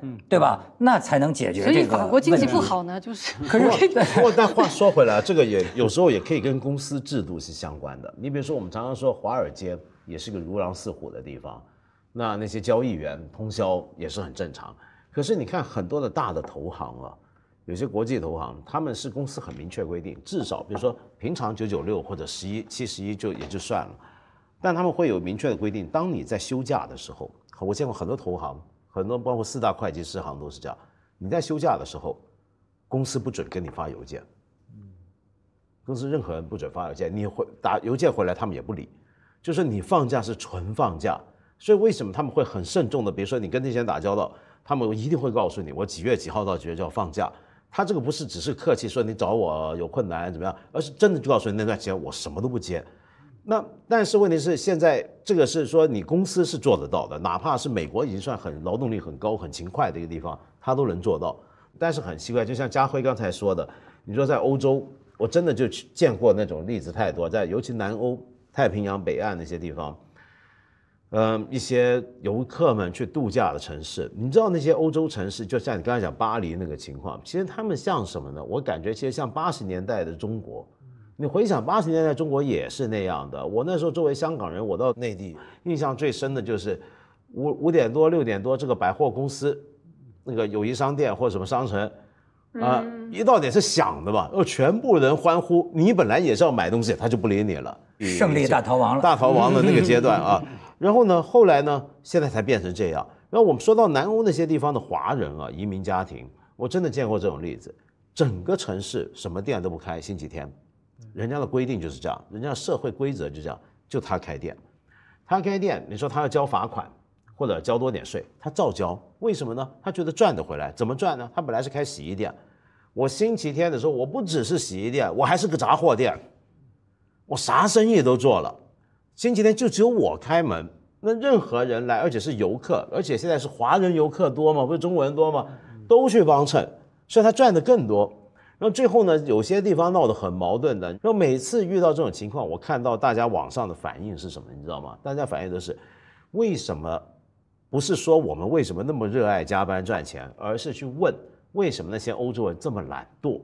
嗯，对吧？那才能解决。所以法国经济不好呢，就是。可是，不过，但话说回来，这个也有时候也可以跟公司制度是相关的。你比如说，我们常常说华尔街也是个如狼似虎的地方，那那些交易员通宵也是很正常。可是你看很多的大的投行啊，有些国际投行，他们是公司很明确规定，至少比如说平常九九六或者十一七十一就也就算了，但他们会有明确的规定，当你在休假的时候，我见过很多投行。很多包括四大会计师行都是这样，你在休假的时候，公司不准给你发邮件，公司任何人不准发邮件，你回打邮件回来他们也不理，就是你放假是纯放假，所以为什么他们会很慎重的？比如说你跟那些人打交道，他们一定会告诉你，我几月几号到几月就要放假，他这个不是只是客气说你找我有困难怎么样，而是真的就告诉你那段时间我什么都不接。那但是问题是，现在这个是说你公司是做得到的，哪怕是美国已经算很劳动力很高、很勤快的一个地方，它都能做到。但是很奇怪，就像家辉刚才说的，你说在欧洲，我真的就去见过那种例子太多，在尤其南欧、太平洋北岸那些地方，呃，一些游客们去度假的城市，你知道那些欧洲城市，就像你刚才讲巴黎那个情况，其实他们像什么呢？我感觉其实像八十年代的中国。你回想八十年代中国也是那样的，我那时候作为香港人，我到内地，印象最深的就是五五点多六点多，这个百货公司，那个友谊商店或什么商城，啊一到点是响的吧，要全部人欢呼，你本来也是要买东西，他就不理你了，胜利大逃亡了，大逃亡的那个阶段啊，然后呢，后来呢，现在才变成这样。然后我们说到南欧那些地方的华人啊，移民家庭，我真的见过这种例子，整个城市什么店都不开，星期天。人家的规定就是这样，人家的社会规则就这样。就他开店，他开店，你说他要交罚款或者交多点税，他照交。为什么呢？他觉得赚得回来。怎么赚呢？他本来是开洗衣店，我星期天的时候我不只是洗衣店，我还是个杂货店，我啥生意都做了。星期天就只有我开门，那任何人来，而且是游客，而且现在是华人游客多嘛，不是中国人多嘛，都去帮衬，所以他赚得更多。那最后呢，有些地方闹得很矛盾的。那每次遇到这种情况，我看到大家网上的反应是什么，你知道吗？大家反应都是，为什么不是说我们为什么那么热爱加班赚钱，而是去问为什么那些欧洲人这么懒惰，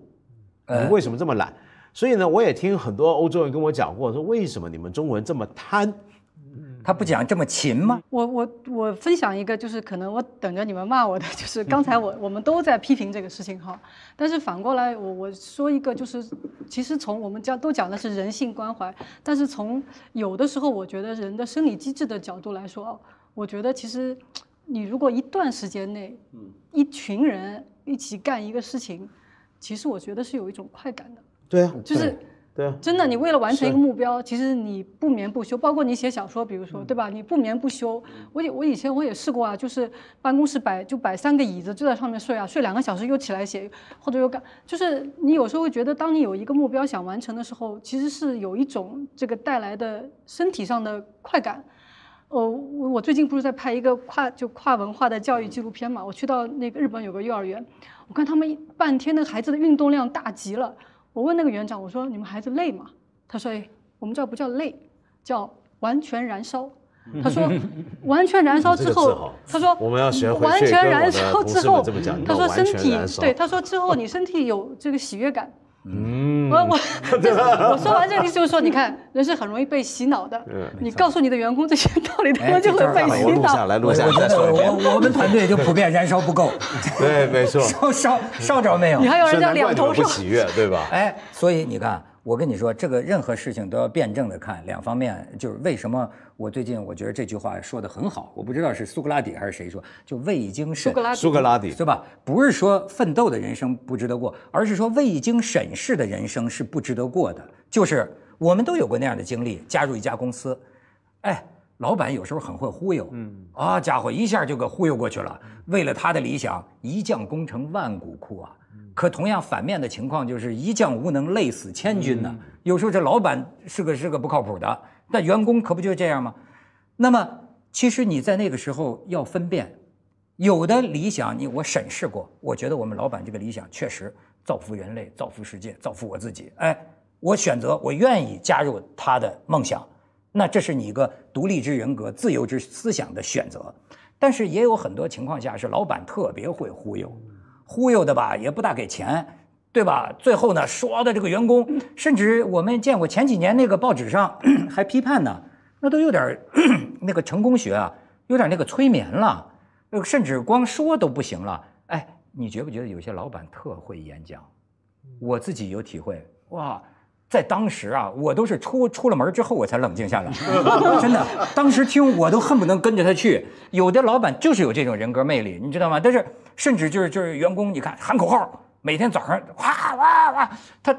你为什么这么懒？所以呢，我也听很多欧洲人跟我讲过，说为什么你们中国人这么贪。他不讲这么勤吗？我我我分享一个，就是可能我等着你们骂我的，就是刚才我我们都在批评这个事情哈。但是反过来，我我说一个，就是其实从我们讲都讲的是人性关怀，但是从有的时候，我觉得人的生理机制的角度来说，我觉得其实你如果一段时间内，一群人一起干一个事情，其实我觉得是有一种快感的。对啊，就是。对真的，你为了完成一个目标，其实你不眠不休，包括你写小说，比如说，对吧？你不眠不休。我我以前我也试过啊，就是办公室摆就摆三个椅子，就在上面睡啊，睡两个小时又起来写，或者又感，就是你有时候会觉得，当你有一个目标想完成的时候，其实是有一种这个带来的身体上的快感。哦，我最近不是在拍一个跨就跨文化的教育纪录片嘛，我去到那个日本有个幼儿园，我看他们半天那个孩子的运动量大极了。我问那个园长，我说你们孩子累吗？他说：，哎，我们这不叫累，叫完全燃烧。他说：完全燃烧之后，他说我们要学完全燃烧之后，他说身体对，他说之后你身体有这个喜悦感。嗯，我我 我说完这个意思，就是说，你看，人是很容易被洗脑的。嗯，你告诉你的员工这些道理，他们就会被洗脑。来录下，来录下，我我们团队就普遍燃烧不够。对，没错。烧烧烧着没有？你还有人家两头烧。不喜悦，对吧？哎，所以你看。我跟你说，这个任何事情都要辩证的看，两方面就是为什么我最近我觉得这句话说的很好，我不知道是苏格拉底还是谁说，就未经审苏格拉苏格拉底是吧？不是说奋斗的人生不值得过，而是说未经审视的人生是不值得过的。就是我们都有过那样的经历，加入一家公司，哎，老板有时候很会忽悠，嗯，啊家伙一下就给忽悠过去了，为了他的理想一将功成万骨枯啊。可同样反面的情况就是一将无能，累死千军呢。有时候这老板是个是个不靠谱的，但员工可不就是这样吗？那么其实你在那个时候要分辨，有的理想你我审视过，我觉得我们老板这个理想确实造福人类、造福世界、造福我自己。哎，我选择，我愿意加入他的梦想。那这是你一个独立之人格、自由之思想的选择。但是也有很多情况下是老板特别会忽悠。忽悠的吧，也不大给钱，对吧？最后呢，刷的这个员工，甚至我们见过前几年那个报纸上 还批判呢，那都有点 那个成功学啊，有点那个催眠了，甚至光说都不行了。哎，你觉不觉得有些老板特会演讲？我自己有体会哇，在当时啊，我都是出出了门之后我才冷静下来，真的，当时听我都恨不能跟着他去。有的老板就是有这种人格魅力，你知道吗？但是。甚至就是就是员工，你看喊口号，每天早上哗哗哗，他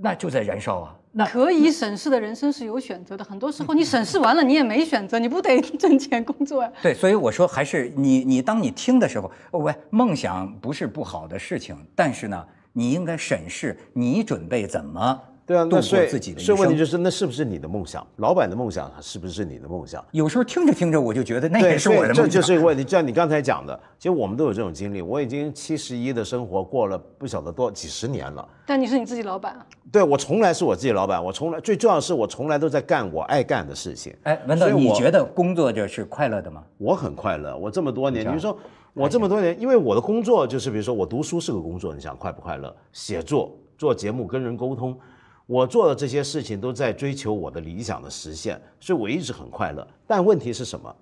那就在燃烧啊。那可以审视的人生是有选择的，很多时候你审视完了，你也没选择，你不得 挣钱工作呀。对，所以我说还是你你当你听的时候，喂，梦想不是不好的事情，但是呢，你应该审视你准备怎么。对啊，那所以所以问题就是，那是不是你的梦想？老板的梦想是不是你的梦想？有时候听着听着，我就觉得那也是我的梦想。这就是一个问题，就像你刚才讲的，其实我们都有这种经历。我已经七十一的生活过了不晓得多几十年了，但你是你自己老板啊？对我从来是我自己老板，我从来最重要的是我从来都在干我爱干的事情。哎，文道，你觉得工作者是快乐的吗？我很快乐，我这么多年，你说我这么多年，因为我的工作就是比如说我读书是个工作，你想快不快乐？写作、做节目、跟人沟通。我做的这些事情都在追求我的理想的实现，所以我一直很快乐。但问题是什么？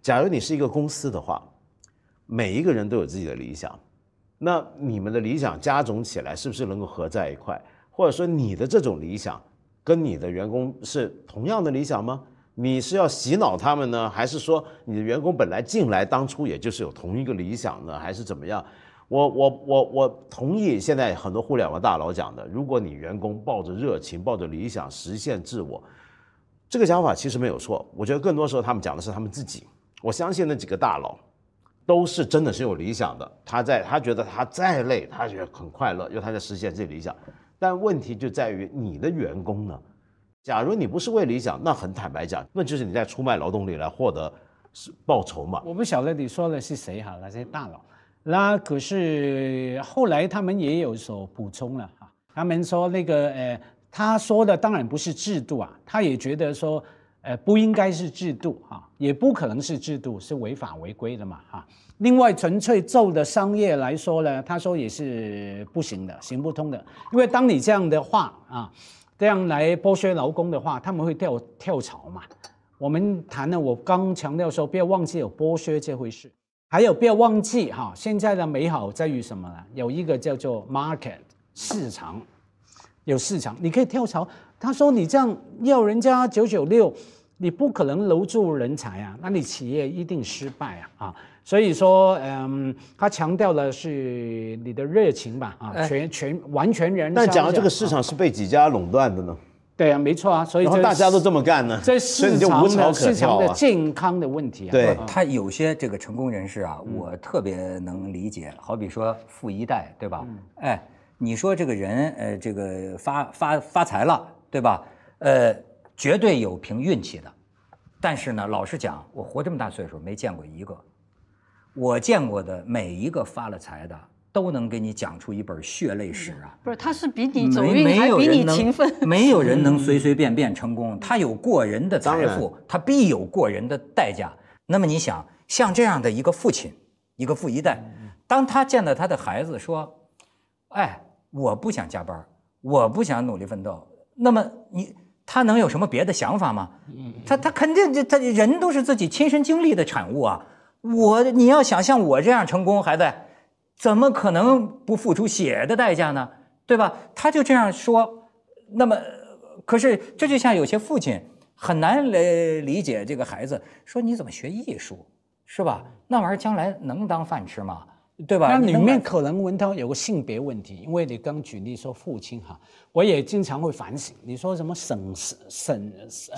假如你是一个公司的话，每一个人都有自己的理想，那你们的理想加总起来是不是能够合在一块？或者说你的这种理想跟你的员工是同样的理想吗？你是要洗脑他们呢，还是说你的员工本来进来当初也就是有同一个理想呢？还是怎么样？我我我我同意现在很多互联网大佬讲的，如果你员工抱着热情、抱着理想实现自我，这个想法其实没有错。我觉得更多时候他们讲的是他们自己。我相信那几个大佬，都是真的是有理想的。他在他觉得他再累，他觉得很快乐，因为他在实现自己理想。但问题就在于你的员工呢？假如你不是为理想，那很坦白讲，那就是你在出卖劳动力来获得是报酬嘛。我不晓得你说的是谁哈，那些大佬。那可是后来他们也有所补充了哈，他们说那个呃，他说的当然不是制度啊，他也觉得说，呃，不应该是制度哈，也不可能是制度，是违法违规的嘛哈。另外，纯粹做商业来说呢，他说也是不行的，行不通的，因为当你这样的话啊，这样来剥削劳工的话，他们会跳跳槽嘛。我们谈的我刚强调说，不要忘记有剥削这回事。还有，不要忘记哈，现在的美好在于什么呢？有一个叫做 market 市场，有市场，你可以跳槽。他说你这样要人家九九六，你不可能留住人才啊，那你企业一定失败啊啊！所以说，嗯，他强调的是你的热情吧啊，全全完全人。但讲到这个市场是被几家垄断的呢？对啊，没错啊，所以然后大家都这么干呢，这市场的市场的健康的问题啊，对，他有些这个成功人士啊，我特别能理解。好比说富一代，对吧？哎，你说这个人，呃，这个发发发财了，对吧？呃，绝对有凭运气的，但是呢，老实讲，我活这么大岁数，没见过一个，我见过的每一个发了财的。都能给你讲出一本血泪史啊！不是，他是比你走运，还比你勤奋。没有人能随随便便成功，他有过人的财富，他必有过人的代价。那么你想，像这样的一个父亲，一个富一代，当他见到他的孩子说：“哎，我不想加班，我不想努力奋斗。”那么你，他能有什么别的想法吗？他他肯定就他人都是自己亲身经历的产物啊！我你要想像我这样成功，还在。怎么可能不付出血的代价呢？对吧？他就这样说。那么，可是这就像有些父亲很难来理解这个孩子说：“你怎么学艺术？是吧？那玩意儿将来能当饭吃吗？对吧？”那里面可能文涛有个性别问题，因为你刚举例说父亲哈，我也经常会反省。你说什么审视、审视、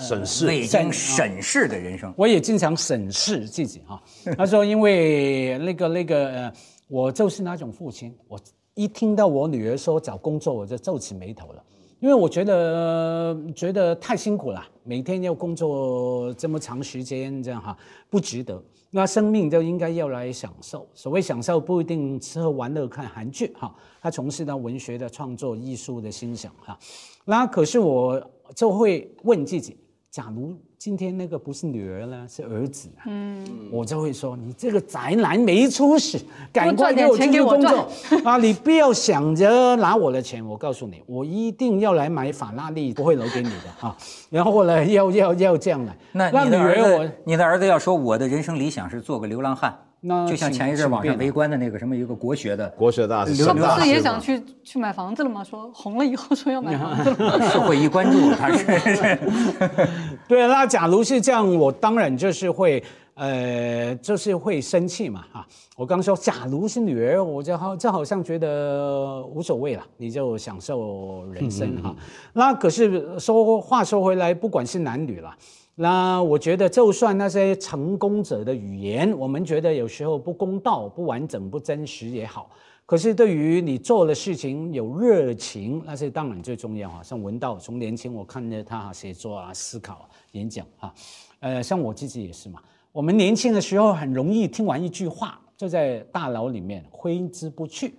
审视、审视的人生，我也经常审视自己哈。他说：“因为那个那个。”呃我就是那种父亲，我一听到我女儿说找工作，我就皱起眉头了，因为我觉得觉得太辛苦了，每天要工作这么长时间，这样哈，不值得。那生命就应该要来享受，所谓享受不一定吃喝玩乐看韩剧哈，他从事到文学的创作、艺术的欣赏哈。那可是我就会问自己。假如今天那个不是女儿呢，是儿子，嗯，我就会说你这个宅男没出息，赶快给出去工作 啊！你不要想着拿我的钱，我告诉你，我一定要来买法拉利，不会留给你的 啊！然后呢，要要要这样来，那你的儿子，你的儿子要说我的人生理想是做个流浪汉。那就像前一阵网上围观的那个什么一个国学的国学大师，他不是也想去去买房子了吗？说红了以后说要买房子，社会关注是。对那假如是这样，我当然就是会，呃，就是会生气嘛哈。我刚说假如是女儿，我就好，就好像觉得无所谓了，你就享受人生哈。那可是说话说回来，不管是男女了。那我觉得，就算那些成功者的语言，我们觉得有时候不公道、不完整、不真实也好，可是对于你做的事情有热情，那些当然最重要啊。像文道，从年轻我看着他写作啊、思考、演讲哈，呃，像我自己也是嘛。我们年轻的时候很容易听完一句话，就在大脑里面挥之不去。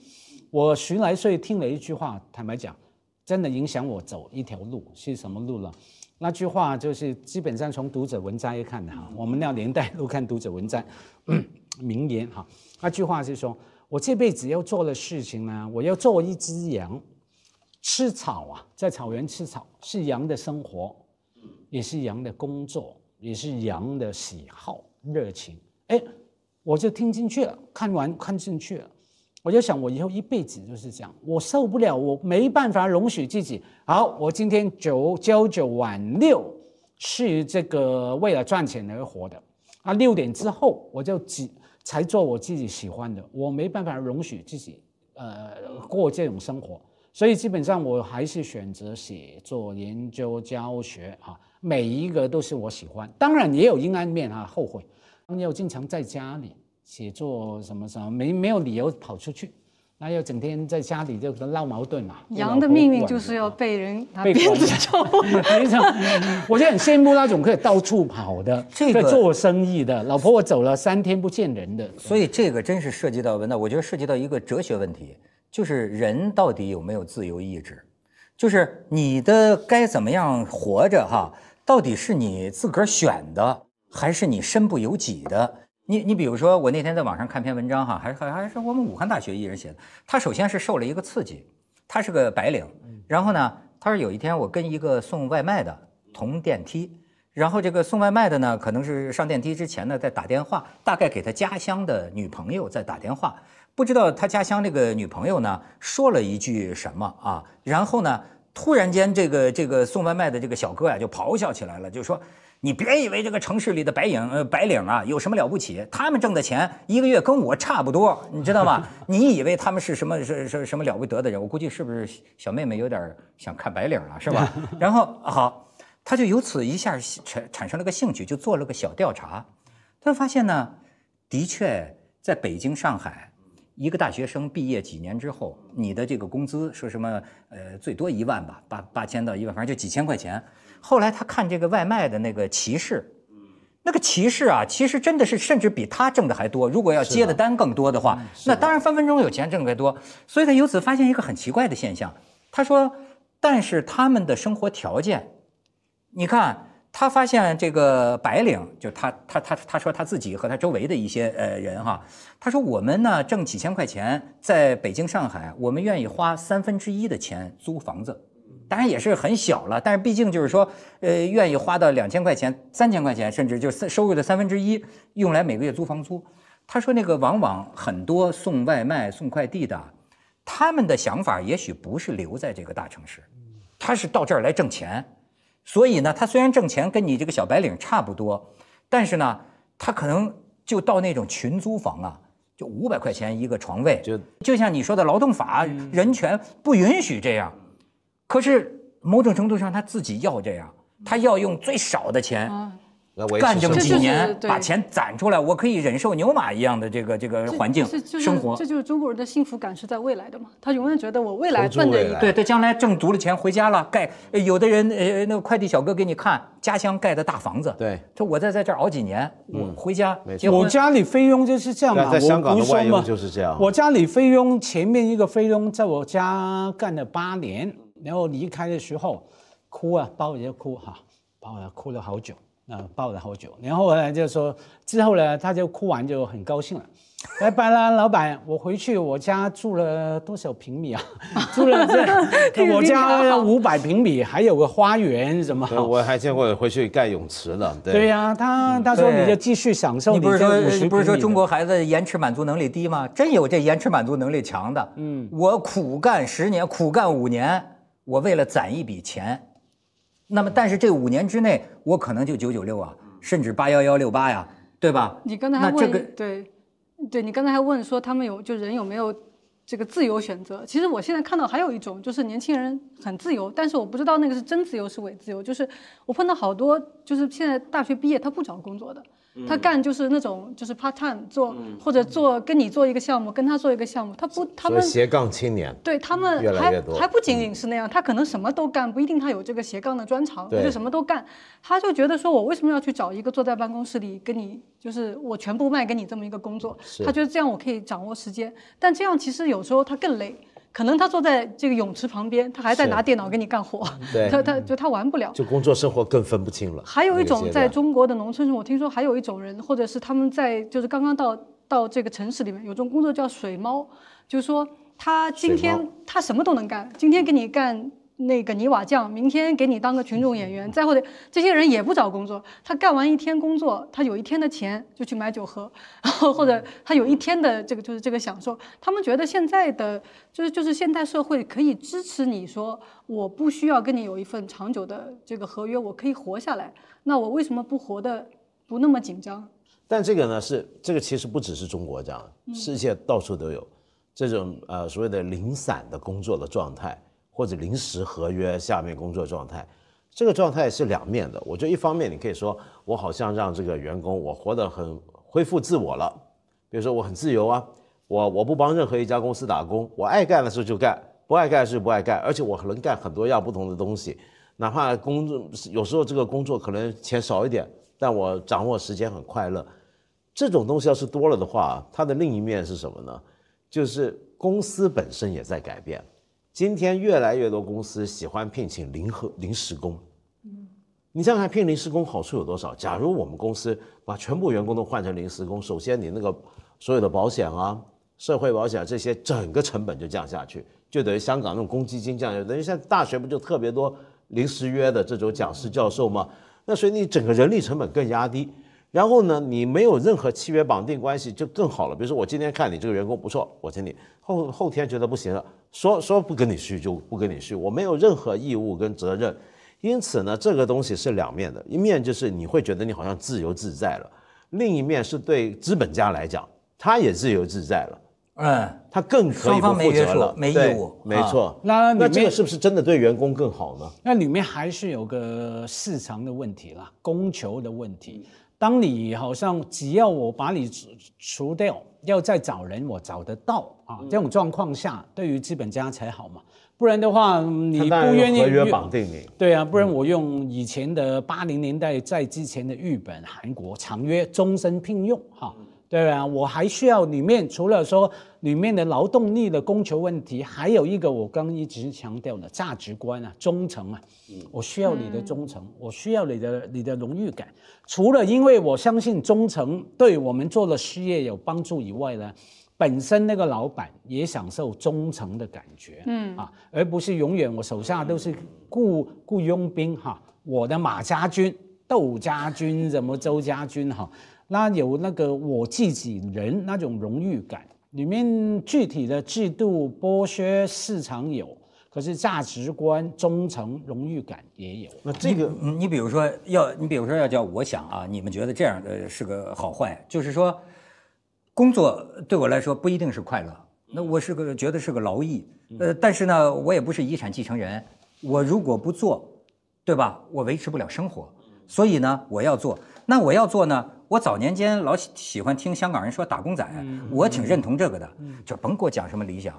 我十来岁听了一句话，坦白讲，真的影响我走一条路是什么路了。那句话就是基本上从读者文摘看的哈，我们那年代都看读者文摘名言哈。那句话是说，我这辈子要做的事情呢，我要做一只羊，吃草啊，在草原吃草是羊的生活，也是羊的工作，也是羊的喜好热情。哎，我就听进去了，看完看进去了。我就想，我以后一辈子就是这样，我受不了，我没办法容许自己。好，我今天九朝九晚六是这个为了赚钱而活的，啊，六点之后我就只才做我自己喜欢的，我没办法容许自己呃过这种生活，所以基本上我还是选择写作、研究、教学啊，每一个都是我喜欢。当然也有阴暗面啊，后悔，要经常在家里。写作什么什么没没有理由跑出去，那要整天在家里就闹矛盾嘛。羊的命运就是要被人拿鞭子抽。变成，我就很羡慕那种可以到处跑的，这个做生意的老婆。我走了三天不见人的。所以这个真是涉及到文道，我觉得涉及到一个哲学问题，就是人到底有没有自由意志？就是你的该怎么样活着哈，到底是你自个儿选的，还是你身不由己的？你你比如说，我那天在网上看篇文章哈，还还还是我们武汉大学一人写的。他首先是受了一个刺激，他是个白领，然后呢，他说有一天我跟一个送外卖的同电梯，然后这个送外卖的呢，可能是上电梯之前呢在打电话，大概给他家乡的女朋友在打电话，不知道他家乡那个女朋友呢说了一句什么啊，然后呢，突然间这个这个送外卖的这个小哥呀就咆哮起来了，就说。你别以为这个城市里的白领，白领啊，有什么了不起？他们挣的钱一个月跟我差不多，你知道吗？你以为他们是什么是是是什么了不得的人？我估计是不是小妹妹有点想看白领了，是吧？然后好，他就由此一下产产生了个兴趣，就做了个小调查，他发现呢，的确，在北京、上海，一个大学生毕业几年之后，你的这个工资说什么呃，最多一万吧，八八千到一万，反正就几千块钱。后来他看这个外卖的那个骑士，那个骑士啊，其实真的是甚至比他挣的还多。如果要接的单更多的话，那当然分分钟有钱挣得多。所以他由此发现一个很奇怪的现象。他说：“但是他们的生活条件，你看，他发现这个白领，就他他他他说他自己和他周围的一些呃人哈，他说我们呢挣几千块钱，在北京上海，我们愿意花三分之一的钱租房子。”当然也是很小了，但是毕竟就是说，呃，愿意花到两千块钱、三千块钱，甚至就是收入的三分之一，用来每个月租房租。他说那个往往很多送外卖、送快递的，他们的想法也许不是留在这个大城市，他是到这儿来挣钱。所以呢，他虽然挣钱跟你这个小白领差不多，但是呢，他可能就到那种群租房啊，就五百块钱一个床位。就就像你说的，劳动法、人权不允许这样。可是某种程度上，他自己要这样，他要用最少的钱，干这么几年，把钱攒出来，我可以忍受牛马一样的这个这个环境生活。这就是中国人的幸福感是在未来的嘛？他永远觉得我未来赚着一个，对，他将来挣足了钱回家了，盖。有的人呃，那个快递小哥给你看家乡盖的大房子。对，这我再在这熬几年，我回家我家里菲佣就是这样嘛？就是这样。我家里菲佣前面一个菲佣在我家干了八年。然后离开的时候，哭啊，抱着就哭哈，抱着哭了好久，啊，抱了好久。然后呢，就说之后呢，他就哭完就很高兴了，拜拜啦，老板，我回去我家住了多少平米啊？住了这 我家五百平米，还有个花园，什么我还见过回去盖泳池的。对呀，他他说你就继续享受。你不是说中国孩子延迟满足能力低吗？真有这延迟满足能力强的。嗯，我苦干十年，苦干五年。我为了攒一笔钱，那么但是这五年之内，我可能就九九六啊，甚至八幺幺六八呀，对吧？你刚才还问这个，对，对你刚才还问说他们有就人有没有这个自由选择？其实我现在看到还有一种，就是年轻人很自由，但是我不知道那个是真自由是伪自由。就是我碰到好多，就是现在大学毕业他不找工作的。他干就是那种就是 part time 做或者做跟你做一个项目，跟他做一个项目，他不他们斜杠青年，对他们越来越多，还不仅仅是那样，他可能什么都干，不一定他有这个斜杠的专长，他就什么都干，他就觉得说我为什么要去找一个坐在办公室里跟你就是我全部卖给你这么一个工作，他觉得这样我可以掌握时间，但这样其实有时候他更累。可能他坐在这个泳池旁边，他还在拿电脑给你干活。对，他他就他玩不了，就工作生活更分不清了。还有一种在中国的农村，我听说还有一种人，或者是他们在就是刚刚到到这个城市里面，有种工作叫水猫，就是说他今天他什么都能干，今天给你干。那个泥瓦匠，明天给你当个群众演员，再或者这些人也不找工作，他干完一天工作，他有一天的钱就去买酒喝，然后或者他有一天的这个就是这个享受。他们觉得现在的就是就是现代社会可以支持你说，我不需要跟你有一份长久的这个合约，我可以活下来，那我为什么不活得不那么紧张？但这个呢是这个其实不只是中国这样，世界到处都有这种呃所谓的零散的工作的状态。或者临时合约下面工作状态，这个状态是两面的。我觉得一方面你可以说，我好像让这个员工我活得很恢复自我了，比如说我很自由啊，我我不帮任何一家公司打工，我爱干的时候就干，不爱干的时候不爱干，而且我能干很多样不同的东西，哪怕工作有时候这个工作可能钱少一点，但我掌握时间很快乐。这种东西要是多了的话，它的另一面是什么呢？就是公司本身也在改变。今天越来越多公司喜欢聘请临和临时工。嗯，你想想看聘临时工好处有多少？假如我们公司把全部员工都换成临时工，首先你那个所有的保险啊、社会保险这些整个成本就降下去，就等于香港那种公积金降，等于像大学不就特别多临时约的这种讲师教授吗？那所以你整个人力成本更压低，然后呢，你没有任何契约绑定关系就更好了。比如说我今天看你这个员工不错，我请你后后天觉得不行了。说说不跟你续就不跟你续，我没有任何义务跟责任，因此呢，这个东西是两面的，一面就是你会觉得你好像自由自在了，另一面是对资本家来讲，他也自由自在了，嗯，他更可以不负责了，没义务，没错。那那这个是不是真的对员工更好呢？那里面还是有个市场的问题啦，供求的问题。当你好像只要我把你除掉，要再找人我找得到啊？这种状况下，对于资本家才好嘛？不然的话，你不愿意？合约绑定你？对啊，不然我用以前的八零年代在之前的日本、韩国长约终身聘用哈。对啊，我还需要里面除了说里面的劳动力的供求问题，还有一个我刚一直强调的价值观啊，忠诚啊。我需要你的忠诚，我需要你的你的荣誉感。除了因为我相信忠诚对我们做的事业有帮助以外呢，本身那个老板也享受忠诚的感觉。嗯啊，而不是永远我手下都是雇雇佣兵哈，我的马家军、窦家军、什么周家军哈。那有那个我自己人那种荣誉感，里面具体的制度剥削市场有，可是价值观忠诚荣誉感也有。那这个，你比如说要，你比如说要叫我想啊，你们觉得这样的是个好坏？就是说，工作对我来说不一定是快乐，那我是个觉得是个劳役。呃，但是呢，我也不是遗产继承人，我如果不做，对吧？我维持不了生活，所以呢，我要做。那我要做呢？我早年间老喜喜欢听香港人说打工仔，我挺认同这个的，就甭给我讲什么理想，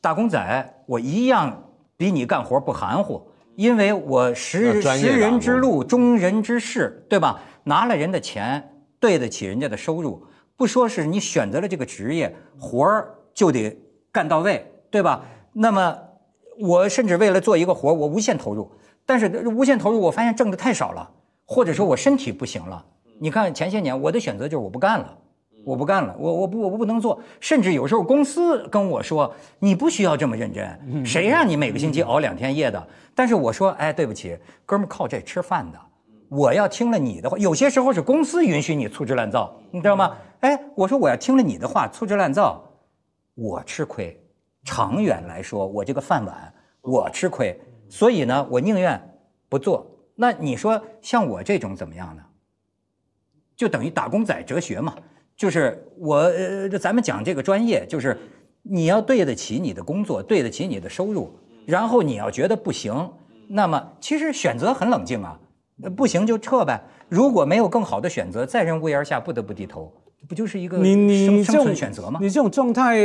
打工仔我一样比你干活不含糊，因为我识识人之路，忠人之事，对吧？拿了人的钱，对得起人家的收入，不说是你选择了这个职业，活儿就得干到位，对吧？那么我甚至为了做一个活儿，我无限投入，但是无限投入，我发现挣的太少了，或者说我身体不行了。你看，前些年我的选择就是我不干了，我不干了，我我不我不能做。甚至有时候公司跟我说：“你不需要这么认真，谁让你每个星期熬两天夜的？”但是我说：“哎，对不起，哥们靠这吃饭的，我要听了你的话，有些时候是公司允许你粗制滥造，你知道吗？哎，我说我要听了你的话，粗制滥造，我吃亏，长远来说我这个饭碗我吃亏，所以呢，我宁愿不做。那你说像我这种怎么样呢？”就等于打工仔哲学嘛，就是我，呃，咱们讲这个专业，就是你要对得起你的工作，对得起你的收入，然后你要觉得不行，那么其实选择很冷静啊，不行就撤呗。如果没有更好的选择，在人屋檐下不得不低头。不就是一个你你你这种选择吗？你这种状态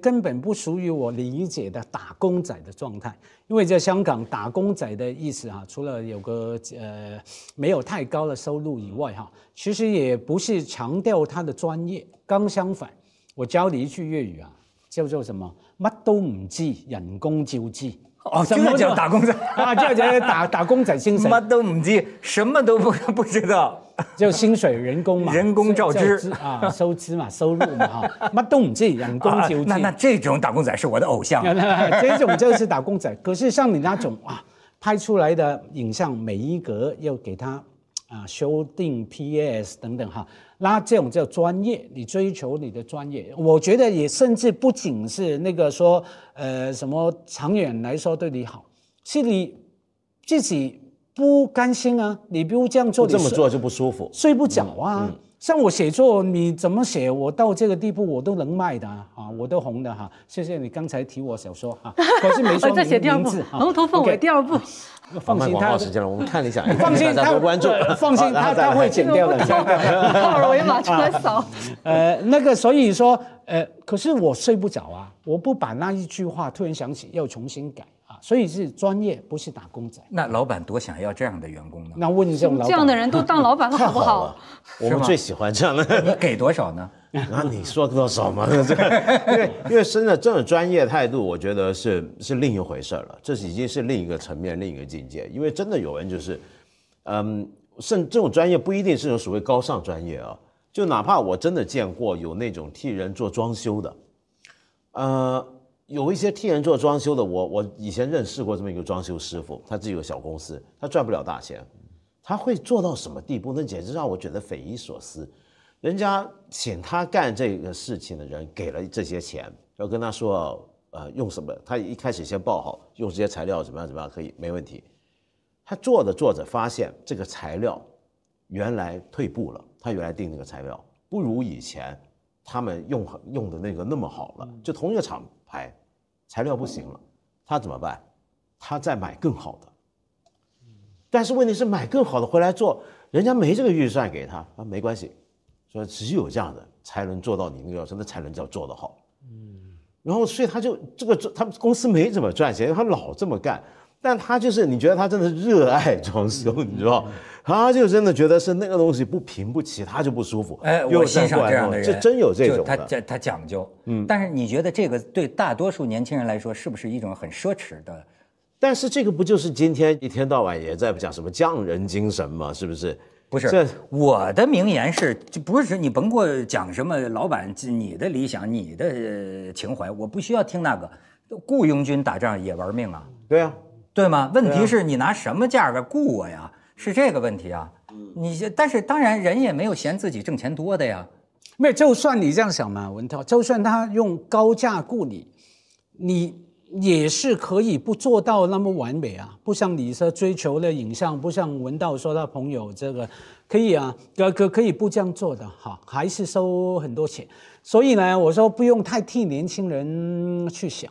根本不属于我理解的打工仔的状态，因为在香港打工仔的意思哈，除了有个呃没有太高的收入以外哈，其实也不是强调他的专业，刚相反，我教你一句粤语啊，叫做什么？乜都唔知，人工照知。哦，什么叫打工仔啊？叫叫打打工仔，薪水 都唔知，什么都不 不知道，就薪水人工嘛，人工照支啊，收支嘛，收入嘛，哈，乜都唔知，人工照支。那那这种打工仔是我的偶像。这种就是打工仔，可是像你那种啊，拍出来的影像每一格要给他。啊，修订 PS 等等哈，那这种叫专业，你追求你的专业，我觉得也甚至不仅是那个说，呃，什么长远来说对你好，是你自己。不甘心啊你比如这样做这么做就不舒服睡不着啊像我写作你怎么写我到这个地步我都能卖的啊我都红的哈谢谢你刚才提我小说哈 可是没说这写第二部龙头凤尾第二部放心他长时间了我们看了一下放心他他会剪掉的到二维码出来扫呃那个所以说呃可是我睡不着啊我不把那一句话突然想起要重新改啊，所以是专业，不是打工仔。那老板多想要这样的员工呢？那问这样的人都当老板了，好不好？我们最喜欢这样的。给多少呢？那 你说多少嘛？这个，因为因为真的这种专业态度，我觉得是是另一回事了。这已经是另一个层面、另一个境界。因为真的有人就是，嗯，甚这种专业不一定是有所谓高尚专业啊。就哪怕我真的见过有那种替人做装修的，呃。有一些替人做装修的，我我以前认识过这么一个装修师傅，他自己有小公司，他赚不了大钱，他会做到什么地步？那简直让我觉得匪夷所思。人家请他干这个事情的人给了这些钱，要跟他说，呃，用什么？他一开始先报好，用这些材料怎么样怎么样可以没问题。他做着做着发现这个材料原来退步了，他原来订那个材料不如以前他们用用的那个那么好了，就同一个厂牌。材料不行了，他怎么办？他再买更好的。但是问题是买更好的回来做，人家没这个预算给他。那没关系，说只有这样的才能做到你那个要求，那才能叫做得好。嗯，然后所以他就这个他们公司没怎么赚钱，他老这么干。但他就是你觉得他真的热爱装修，你知道吗？他就真的觉得是那个东西不平不齐，他就不舒服。哎，我欣赏这样的人，就真有这种他他他讲究，嗯。但是你觉得这个对大多数年轻人来说是不是一种很奢侈的？但是这个不就是今天一天到晚也在讲什么匠人精神吗？是不是？不是，这我的名言是，就不是你甭过讲什么老板，你的理想，你的情怀，我不需要听那个。雇佣军打仗也玩命啊！对啊。对吗？问题是你拿什么价格雇我呀？是这个问题啊。你但是当然，人也没有嫌自己挣钱多的呀。没，就算你这样想嘛，文涛，就算他用高价雇你，你也是可以不做到那么完美啊。不像你说追求的影像，不像文道说他朋友这个可以啊，可可可以不这样做的哈，还是收很多钱。所以呢，我说不用太替年轻人去想。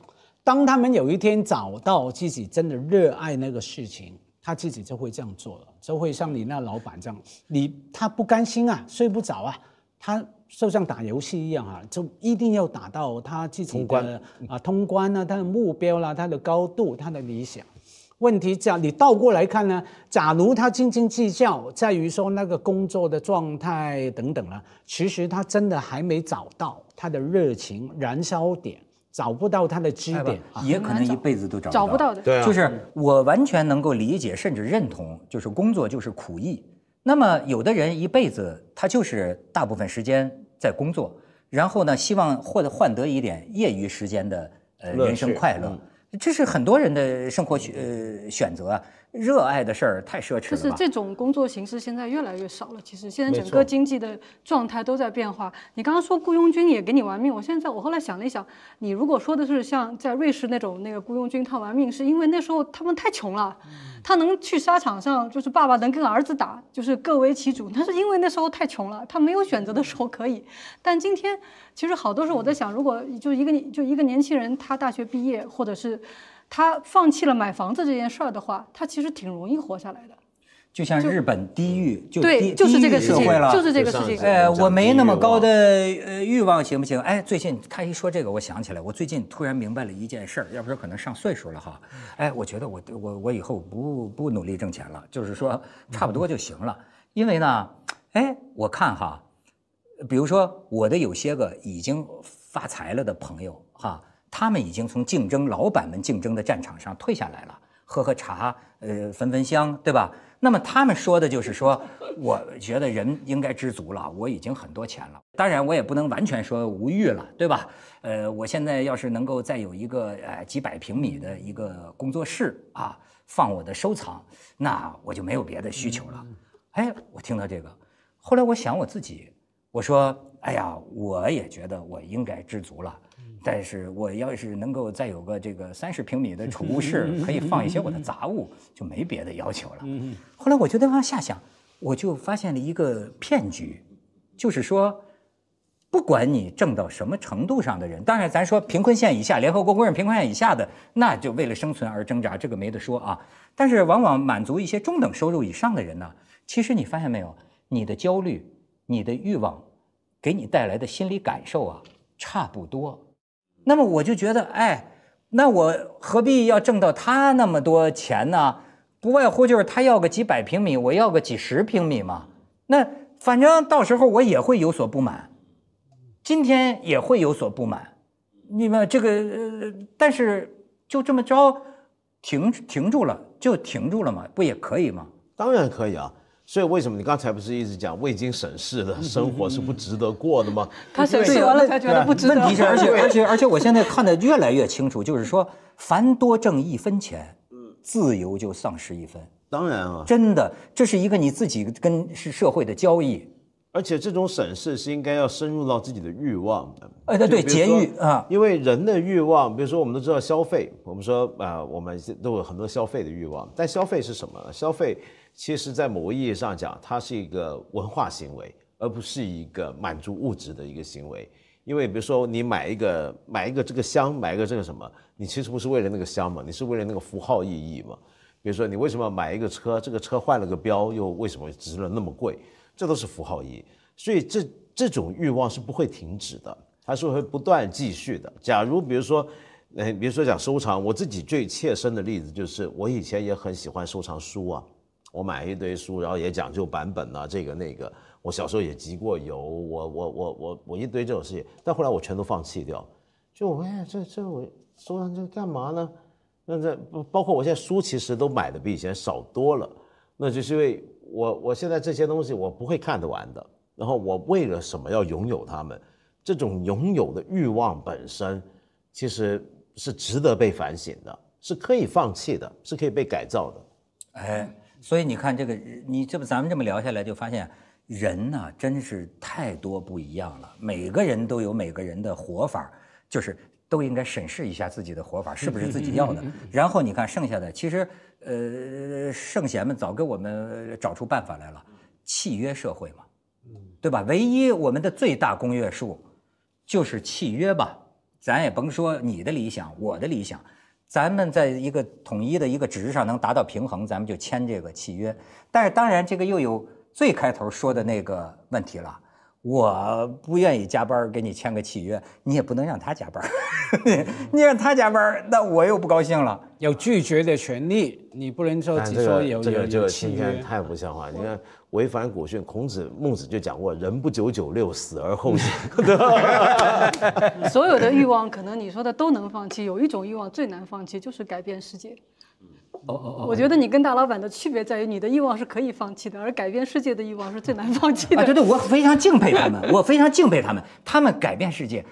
当他们有一天找到自己真的热爱那个事情，他自己就会这样做了，就会像你那老板这样，你他不甘心啊，睡不着啊，他就像打游戏一样啊，就一定要打到他自己的啊通关啊，他的目标啦，他的高度，他的理想。问题样，你倒过来看呢，假如他斤斤计较，在于说那个工作的状态等等了，其实他真的还没找到他的热情燃烧点。找不到他的支点，也可能一辈子都找不到的。对，就是我完全能够理解，甚至认同，就是工作就是苦役。那么，有的人一辈子他就是大部分时间在工作，然后呢，希望获得换得一点业余时间的呃人生快乐，这是很多人的生活选选择啊。热爱的事儿太奢侈了。就是这种工作形式现在越来越少了。其实现在整个经济的状态都在变化。你刚刚说雇佣军也给你玩命，我现在我后来想了一想，你如果说的是像在瑞士那种那个雇佣军他玩命，是因为那时候他们太穷了，他能去沙场上就是爸爸能跟儿子打，就是各为其主。那是因为那时候太穷了，他没有选择的时候可以。但今天其实好多时候我在想，如果就一个就一个年轻人，他大学毕业或者是。他放弃了买房子这件事儿的话，他其实挺容易活下来的。就像日本低欲，对，就是这个社会了，就是这个事情。哎，我没那么高的呃欲望，行不行？哎，最近他一说这个，我想起来，我最近突然明白了一件事儿，要不说可能上岁数了哈。哎，我觉得我我我以后不不努力挣钱了，就是说差不多就行了。因为呢，哎，我看哈，比如说我的有些个已经发财了的朋友哈。他们已经从竞争老板们竞争的战场上退下来了，喝喝茶，呃，焚焚香，对吧？那么他们说的就是说，我觉得人应该知足了，我已经很多钱了。当然，我也不能完全说无欲了，对吧？呃，我现在要是能够再有一个呃几百平米的一个工作室啊，放我的收藏，那我就没有别的需求了。哎，我听到这个，后来我想我自己，我说，哎呀，我也觉得我应该知足了。但是我要是能够再有个这个三十平米的储物室，可以放一些我的杂物，就没别的要求了。后来我就在往下想，我就发现了一个骗局，就是说，不管你挣到什么程度上的人，当然咱说贫困线以下，联合国公认贫困线以下的，那就为了生存而挣扎，这个没得说啊。但是往往满足一些中等收入以上的人呢，其实你发现没有，你的焦虑、你的欲望，给你带来的心理感受啊，差不多。那么我就觉得，哎，那我何必要挣到他那么多钱呢？不外乎就是他要个几百平米，我要个几十平米嘛。那反正到时候我也会有所不满，今天也会有所不满。你们这个，但是就这么着，停停住了，就停住了嘛，不也可以吗？当然可以啊。所以为什么你刚才不是一直讲未经审视的生活是不值得过的吗？他审视完了他觉得不值得。问题是，而且而且而且我现在看的越来越清楚，就是说，凡多挣一分钱，嗯，自由就丧失一分。当然了，真的，这是一个你自己跟是社会的交易。而且这种审视是应该要深入到自己的欲望的。哎，对对，节欲啊。因为人的欲望，比如说我们都知道消费，我们说啊，我们都有很多消费的欲望，但消费是什么？消费。其实，在某个意义上讲，它是一个文化行为，而不是一个满足物质的一个行为。因为，比如说，你买一个买一个这个箱，买一个这个什么，你其实不是为了那个箱嘛，你是为了那个符号意义嘛。比如说，你为什么买一个车？这个车换了个标，又为什么值了那么贵？这都是符号意义。所以，这这种欲望是不会停止的，它是会不断继续的。假如，比如说，呃，比如说讲收藏，我自己最切身的例子就是，我以前也很喜欢收藏书啊。我买一堆书，然后也讲究版本啊，这个那个。我小时候也集过邮，我我我我我一堆这种事情，但后来我全都放弃掉。就我哎，这这我收藏这干嘛呢？那这包括我现在书其实都买的比以前少多了，那就是因为我我现在这些东西我不会看得完的。然后我为了什么要拥有它们？这种拥有的欲望本身其实是值得被反省的，是可以放弃的，是可以被改造的。哎。所以你看这个，你这不咱们这么聊下来，就发现人呢真是太多不一样了。每个人都有每个人的活法，就是都应该审视一下自己的活法是不是自己要的。然后你看剩下的，其实呃，圣贤们早给我们找出办法来了，契约社会嘛，对吧？唯一我们的最大公约数就是契约吧。咱也甭说你的理想，我的理想。咱们在一个统一的一个值上能达到平衡，咱们就签这个契约。但是当然，这个又有最开头说的那个问题了。我不愿意加班，给你签个契约，你也不能让他加班。你让他加班，那我又不高兴了。有拒绝的权利，你不能说。有、这个这个今天太不像话。你看，违反古训，孔子、孟子就讲过：“人不九九六，死而后已。”所有的欲望，可能你说的都能放弃，有一种欲望最难放弃，就是改变世界。哦哦哦！我觉得你跟大老板的区别在于，你的欲望是可以放弃的，而改变世界的欲望是最难放弃的。对对，我非常敬佩他们，我非常敬佩他们，他们改变世界。